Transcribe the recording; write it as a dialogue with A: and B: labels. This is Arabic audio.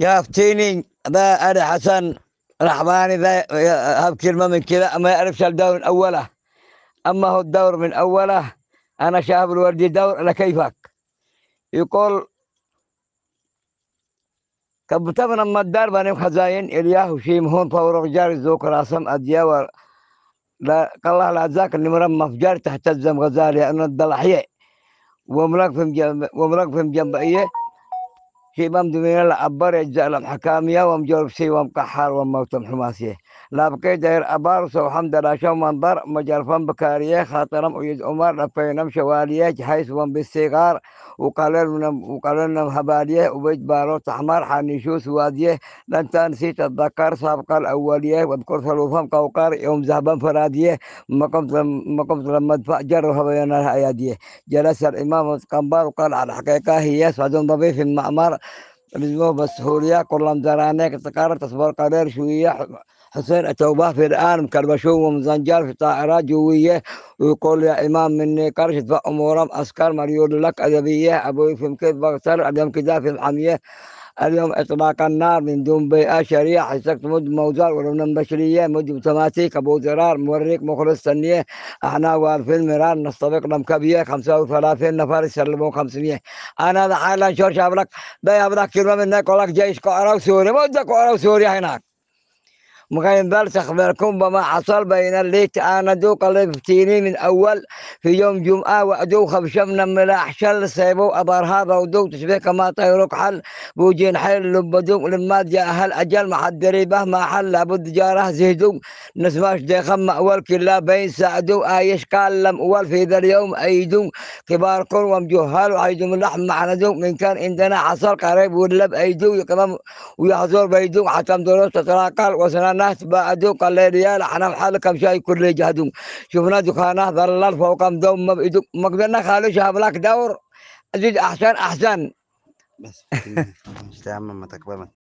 A: فتيني ذا انا حسن رحماني ذا هب كلمه من كذا ما يعرفش الدور من اوله اما هو الدور من اوله انا شاب الوردي دور على كيفك يقول كبتبن اما الدار بني خزاين الياه وشيم هون فور رجال الزوك راسم اديا لا الله لا ذاك اللي مرمى في تحت الزم غزال لان الضلحيه وملاقفهم جنب وملاقفهم جنبيه في ممدمين العبر يجزا لهم حكامية ومجورب سي ومقحار وموتم حماسية لابقي داير أبار سو حمد لا شو منظر مجرفن بكارية خاطرم ويد عمر لفينم شوالية حيث ون بالصغار وقالنا وقالنا هبالية وبيت باروت أحمر حنيشو سوادية لن تنسي تذكر سابقا الأولية واذكر ثلوثهم قوقار يوم ذهبا فرادية مقمت مقمت لما دفع جرها بين الأيادية جلس الإمام قنبار وقال على الحقيقة هي سعد ضبي في المعمر بس هوريا كلهم زرانيك تقرر تصبر قرير شوية حسين التوبة في الآن مكربشو ومزنجار في طائرات جوية ويقول يا إمام مني قرش أمورهم أسكر مريول لك أدبية أبوي في مكيف بغتر أدم كذا في الحمية اليوم إطلاق النار من دون بيئة شريعة حسكت مد موزار ولون بشرية مد اوتوماتيك أبو زرار موريك مخلص سنية احنا واقفين مرار نستبق كبيه 35 نفر يسلموا 500 أنا هذا حالا لك بيا بيابلك كلمة منك ولك جيش كوره وسوريا مدك كوره وسوريا هناك مغيم بلس أخبركم بما حصل بين الليت أنا دو قلب تيني من أول في يوم جمعة وأدو خبشمنا ملاح شل سيبو هذا ودوق تشبيك ما طيروك حل بوجين حل لبدو لما جاء اهل أجل ما حد دريبه ما حل لابد جاره زهدو نسماش ديخم مأول كلا بين ساعدو آيش قال لم أول في ذا اليوم أيدو كبار قر ومجهل وعيدو اللحم دوق من كان عندنا حصل قريب ولب أيدو يقمم ويحضر بيدو حتى دروس تتراقل وسنان الناس بعدو قال لي ريال احنا بحالكم شاي كل جهدهم شفنا دكانات ظلال فوقهم دوم ما قدرنا خالو شابلاك دور أزيد أحسن أحسن بس استعمل ما تكبرت